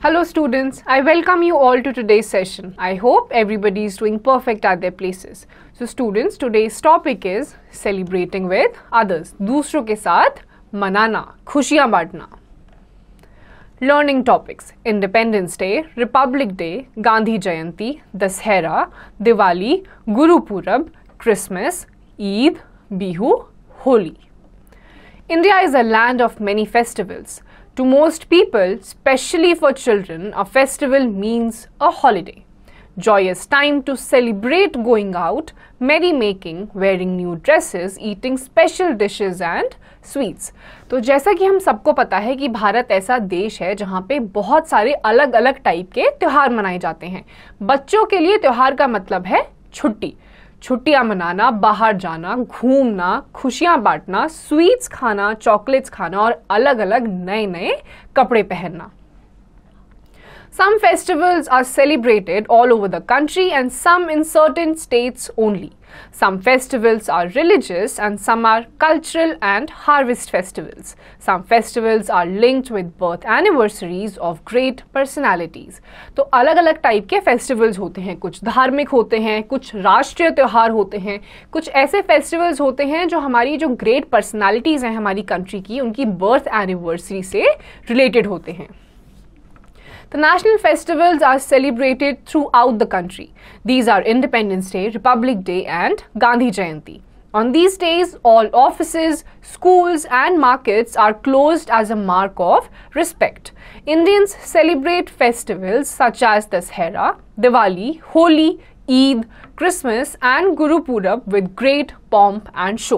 Hello students, I welcome you all to today's session. I hope everybody is doing perfect at their places. So students, today's topic is celebrating with others. दूसरों ke saath manana, खुशियाँ बांटना. Learning topics Independence Day, Republic Day, Gandhi Jayanti, Dashera, Diwali, Guru Purab, Christmas, Eid, Bihu, Holi. India is a land of many festivals. To most people, especially for children, a festival means a holiday. Joyous time to celebrate going out, merrymaking, wearing new dresses, eating special dishes and sweets. तो जैसा कि हम सबको पता है कि भारत ऐसा देश है जहाँ पे बहुत सारे अलग अलग टाइप के त्यौहार मनाए जाते हैं बच्चों के लिए त्यौहार का मतलब है छुट्टी छुट्टियां मनाना बाहर जाना घूमना खुशियां बांटना स्वीट्स खाना चॉकलेट्स खाना और अलग अलग नए नए कपड़े पहनना some festivals are celebrated all over the country and some in certain states only Some festivals are religious and some are cultural and harvest festivals. Some festivals are linked with birth anniversaries of great personalities. तो अलग अलग type के festivals होते हैं कुछ धार्मिक होते हैं कुछ राष्ट्रीय त्यौहार होते हैं कुछ ऐसे फेस्टिवल्स होते हैं जो हमारी जो ग्रेट पर्सनालिटीज़ हैं हमारी कंट्री की उनकी बर्थ एनिवर्सरी से रिलेटेड होते हैं The national festivals are celebrated throughout the country. These are Independence Day, Republic Day and Gandhi Jayanti. On these days, all offices, schools and markets are closed as a mark of respect. Indians celebrate festivals such as Dashera, Diwali, Holi, Eid, Christmas and Guru Purab with great pomp and show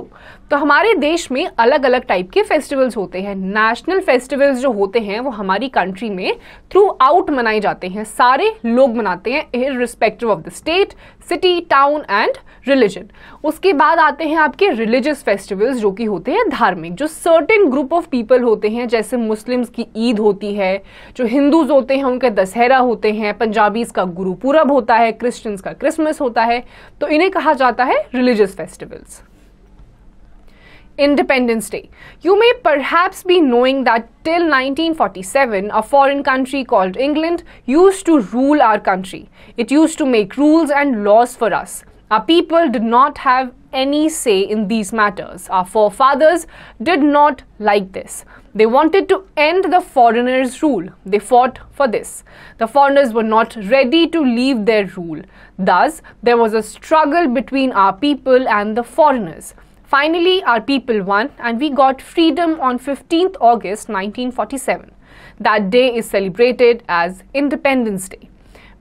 तो हमारे देश में अलग अलग type के festivals होते हैं national festivals जो होते हैं वो हमारी कंट्री में थ्रू आउट मनाए जाते हैं सारे लोग मनाते हैं irrespective of the state city town and religion उसके बाद आते हैं आपके रिलीजियस फेस्टिवल्स जो कि होते हैं धार्मिक जो सर्टेन ग्रुप ऑफ पीपल होते हैं जैसे मुस्लिम्स की ईद होती है जो हिंदूज होते हैं उनके दशहरा होते हैं पंजाबीज का गुरु पूरब होता है क्रिश्चियंस का क्रिसमस होता है है तो इन्हें कहा जाता है religious festivals independence day you may पर be knowing that till 1947 a foreign country called England used to rule our country it used to make rules and laws for us our people did not have any say in these matters our forefathers did not like this They wanted to end the foreigners' rule. They fought for this. The foreigners were not ready to leave their rule. Thus, there was a struggle between our people and the foreigners. Finally, our people won and we got freedom on 15th August 1947. That day is celebrated as Independence Day.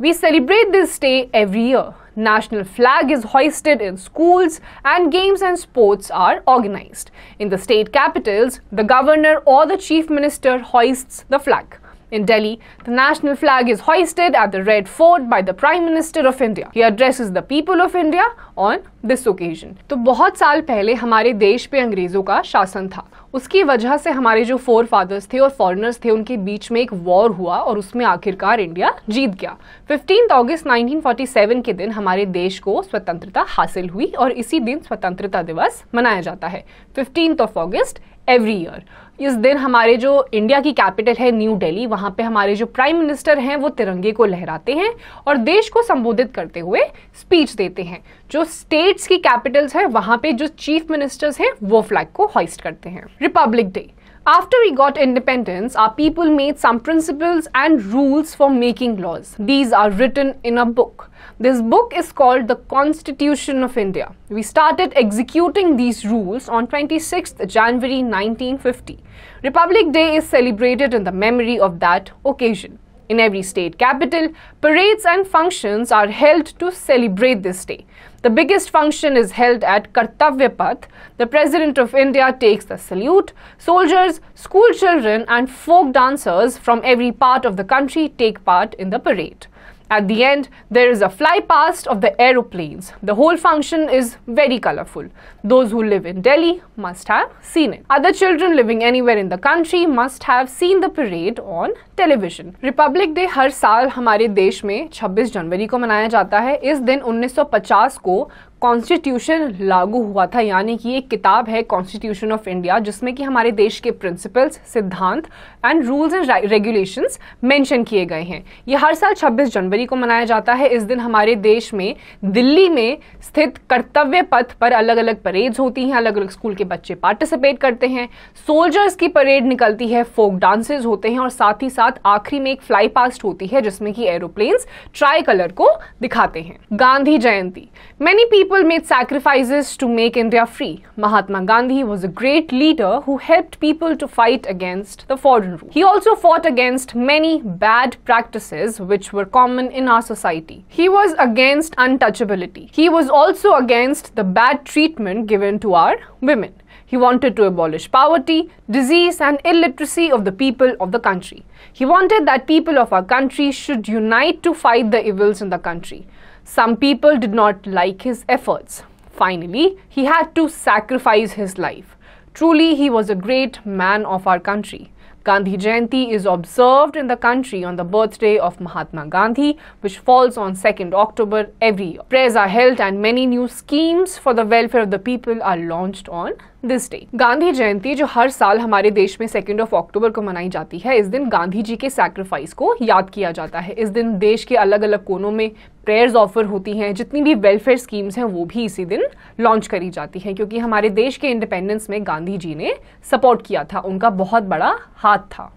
We celebrate this day every year. National flag is hoisted in schools and games and sports are organized. In the state capitals, the governor or the chief minister hoists the flag. In Delhi, the national flag is hoisted at the Red Fort by the Prime Minister of India. He addresses the people of India on this occasion. तो बहुत साल पहले हमारे देश पे अंग्रेज़ों का शासन था उसकी वजह से हमारे जो फोर फादर्स थे और फॉरेनर्स थे उनके बीच में एक वॉर हुआ और उसमें आखिरकार इंडिया जीत गया 15 अगस्त 1947 के दिन हमारे देश को स्वतंत्रता हासिल हुई और इसी दिन स्वतंत्रता दिवस मनाया जाता है 15th of August every year इस दिन हमारे जो इंडिया की कैपिटल है न्यू दिल्ली वहां पे हमारे जो प्राइम मिनिस्टर हैं वो तिरंगे को लहराते हैं और देश को संबोधित करते हुए स्पीच देते हैं जो स्टेट्स की कैपिटल्स हैं वहाँ पे जो चीफ मिनिस्टर्स हैं वो फ्लैग को हॉइस्ट करते हैं republic day After we got independence, our people made some principles and rules for making laws. These are written in a book. This book is called The Constitution of India. We started executing these rules on 26th January 1950. Republic Day is celebrated in the memory of that occasion. In every state capital, parades and functions are held to celebrate this day. The biggest function is held at Kartavya Path. The President of India takes the salute. Soldiers, school children, and folk dancers from every part of the country take part in the parade. At the end, there is a flypast of the aeroplanes. The whole function is very colorful. Those who live in Delhi must have seen it. Other children living anywhere in the country must have seen the parade on television. Republic Day हर साल हमारे देश में 26 जनवरी को मनाया जाता है इस दिन 1950 को कॉन्स्टिट्यूशन लागू हुआ था यानी कि एक किताब है कॉन्स्टिट्यूशन ऑफ इंडिया जिसमें कि हमारे देश के प्रिंसिपल्स सिद्धांत and rules and regulations mention किए गए हैं ये हर साल 26 जनवरी को मनाया जाता है इस दिन हमारे देश में दिल्ली में स्थित कर्तव्य पथ पर अलग अलग परेड्स होती हैं अलग अलग स्कूल के बच्चे पार्टिसिपेट करते हैं सोल्जर्स की परेड निकलती है फोक डांसेज होते हैं और साथ ही साथ आखिरी में एक फ्लाई पास्ट होती है जिसमें कि एरोप्लेन्स ट्राई कलर को दिखाते हैं Gandhi Jayanti many people people made sacrifices to make India free. Mahatma Gandhi was a great leader who helped people to fight against the foreign rule. He also fought against many bad practices which were common in our society. He was against untouchability. He was also against the bad treatment given to our women. He wanted to abolish poverty, disease, and illiteracy of the people of the country. He wanted that people of our country should unite to fight the evils in the country. Some people did not like his efforts. Finally, he had to sacrifice his life. Truly, he was a great man of our country. Gandhi Jayanti is observed in the country on the birthday of Mahatma Gandhi, which falls on 2nd October every year. Prayers are held and many new schemes for the welfare of the people are launched on this day Gandhi Jayanti जो हर साल हमारे देश में second of October को मनाई जाती है इस दिन गांधी जी के सैक्रिफाइस को याद किया जाता है इस दिन देश के अलग अलग कोनों में प्रेयर्स ऑफर होती हैं जितनी भी वेलफेयर स्कीम्स हैं वो भी इसी दिन लॉन्च करी जाती हैं क्योंकि हमारे देश के इंडिपेंडेंस में गांधी जी ने सपोर्ट किया था उनका बहुत बड़ा हाथ था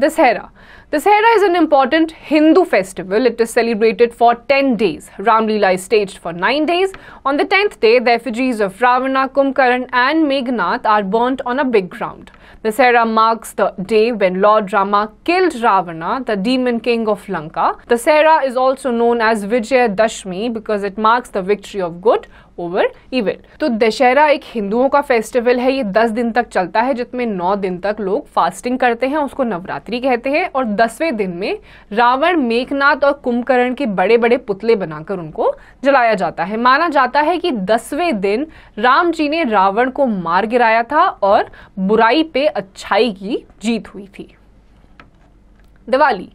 Dussehra Dussehra is an important Hindu festival. It is celebrated for 10 days. Ram Leela is staged for 9 days. On the 10th day, the effigies of Ravana, Kumkaran and Meghnath are burnt on a big ground. Dussehra marks the day when Lord Rama killed Ravana, the demon king of Lanka. Dussehra is also known as Vijay Dashmi because it marks the victory of good over evil. the Dussehra is a Hindu festival. It 10 days long, चलता है 9 days तक लोग fasting. करते हैं उसको नवरात्रि दसवें दिन में रावण मेघनाथ और कुंभकर्ण के बड़े बड़े पुतले बनाकर उनको जलाया जाता है माना जाता है कि दसवें दिन राम जी ने रावण को मार गिराया था और बुराई पे अच्छाई की जीत हुई थी Diwali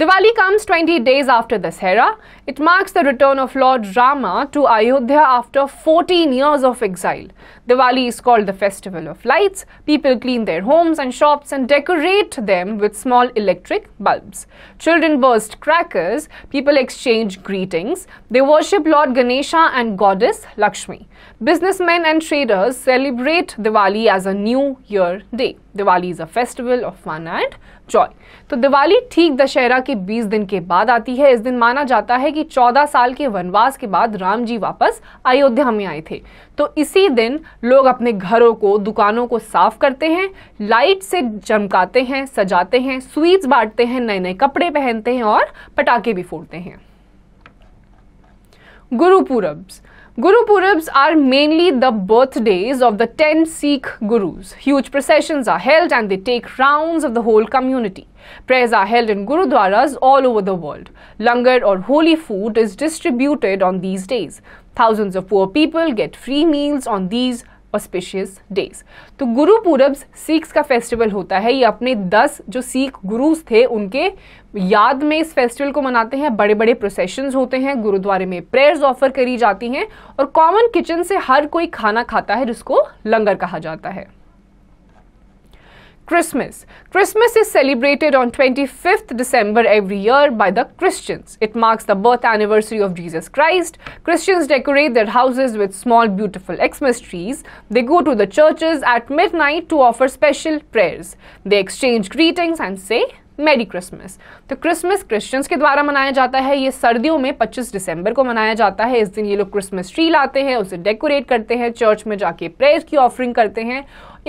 Diwali comes 20 days after Dashera. It marks the return of Lord Rama to Ayodhya after 14 years of exile. Diwali is called the festival of lights. People clean their homes and shops and decorate them with small electric bulbs. Children burst crackers. People exchange greetings. They worship Lord Ganesha and goddess Lakshmi. Businessmen and traders celebrate Diwali as a new year day. Diwali is a festival of fun and joy. So Diwali ठीक दशहरा के के 20 दिन के बाद आती है इस दिन माना जाता है कि 14 साल के वनवास के बाद राम जी वापस अयोध्या में आए थे तो इसी दिन लोग अपने घरों को दुकानों को साफ करते हैं लाइट से चमकाते हैं सजाते हैं स्वीट्स बांटते हैं नए नए कपड़े पहनते हैं और पटाखे भी फोड़ते हैं गुरु Guru Purabs are mainly the birthdays of the 10 Sikh Gurus. Huge processions are held and they take rounds of the whole community. Prayers are held in Gurudwaras all over the world. Langar or holy food is distributed on these days. Thousands of poor people get free meals on these auspicious days. तो गुरु पूरब्स Sikhs festival, festival होता है ये अपने दस जो Sikh gurus थे उनके याद में इस फेस्टिवल को मनाते हैं बड़े बड़े प्रोसेशन होते हैं गुरुद्वारे में प्रेयर्स ऑफर करी जाती हैं और कॉमन किचन से हर कोई खाना खाता है जिसको लंगर कहा जाता है Christmas. Christmas is celebrated on 25th December every year by the Christians. It marks the birth anniversary of Jesus Christ. Christians decorate their houses with small, beautiful Xmas trees. They go to the churches at midnight to offer special prayers. They exchange greetings and say merry Christmas तो Christmas Christians के द्वारा मनाया जाता है ये सर्दियों में 25 दिसंबर को मनाया जाता है इस दिन ये लोग क्रिसमस ट्री लाते हैं उसे डेकोरेट करते हैं चर्च में जाके प्रेयर की ऑफरिंग करते हैं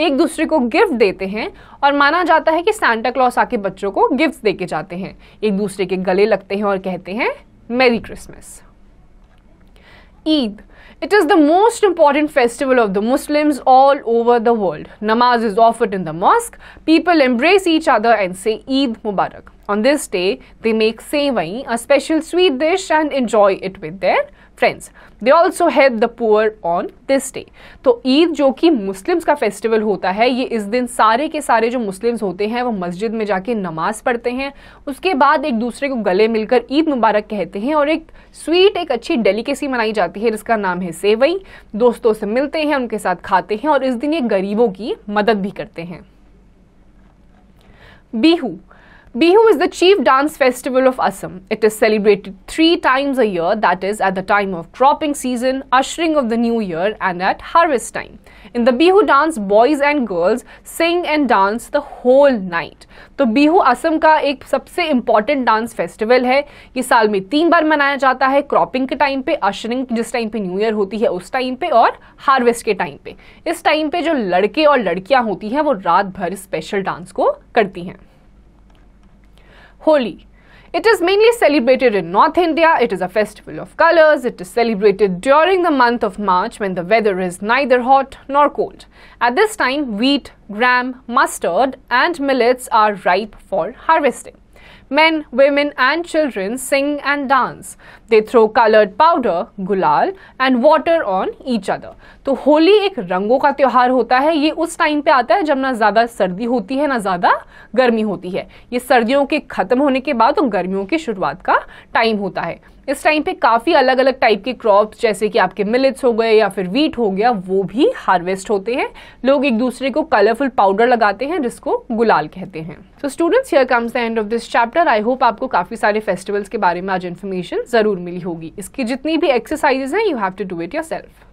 एक दूसरे को गिफ्ट देते हैं और माना जाता है कि सेंटा क्लॉस आके बच्चों को गिफ्ट दे के जाते हैं एक दूसरे के गले लगते हैं और कहते हैं merry Christmas Eid. It is the most important festival of the Muslims all over the world. Namaz is offered in the mosque. People embrace each other and say Eid Mubarak. On this day, they make sevai, a special sweet dish, and enjoy it with their friends they also help the poor on this day तो ईद जो कि Muslims का festival होता है ये इस दिन सारे के सारे जो मुस्लिम्स होते हैं वो मस्जिद में जाके नमाज पढ़ते हैं उसके बाद एक दूसरे को गले मिलकर ईद मुबारक कहते हैं और एक स्वीट एक अच्छी डेलिकेसी मनाई जाती है जिसका नाम है सेवई दोस्तों से मिलते हैं उनके साथ खाते हैं और इस दिन ये गरीबों की मदद भी करते हैं Bihu Bihu is the chief dance festival of Assam. It is celebrated three times a year, that is, at the time of cropping season, ushering of the new year, and at harvest time. In the Bihu dance, boys and girls sing and dance the whole night. तो बिहू असम का एक सबसे important dance festival है ये साल में तीन बार मनाया जाता है क्रॉपिंग के टाइम पे अशरिंग जिस टाइम पे न्यू ईयर होती है उस टाइम पे और हार्वेस्ट के टाइम पे इस टाइम पे जो लड़के और लड़कियां होती हैं वो रात भर स्पेशल डांस को करती हैं Holi. It is mainly celebrated in North India. It is a festival of colors. It is celebrated during the month of March when the weather is neither hot nor cold. At this time, wheat, gram, mustard, and millets are ripe for harvesting. men, women, and children sing and dance. They throw colored powder, gulal, and water on each other. तो होली एक रंगों का त्यौहार होता है ये उस time पे आता है जब ना ज़्यादा सर्दी होती है ना ज़्यादा गर्मी होती है ये सर्दियों के ख़त्म होने के बाद और गर्मियों की शुरुआत का टाइम होता है इस टाइम पे काफ़ी अलग अलग टाइप के क्रॉप जैसे कि आपके मिलेट्स हो गए या फिर वीट हो गया वो भी हार्वेस्ट होते हैं लोग एक दूसरे को कलरफुल पाउडर लगाते हैं जिसको गुलाल कहते हैं so students here comes the end of this chapter I hope आपको काफ़ी सारे फेस्टिवल्स के बारे में आज इन्फॉर्मेशन ज़रूर मिली होगी इसकी जितनी भी एक्सरसाइजेज हैं you have to do it your self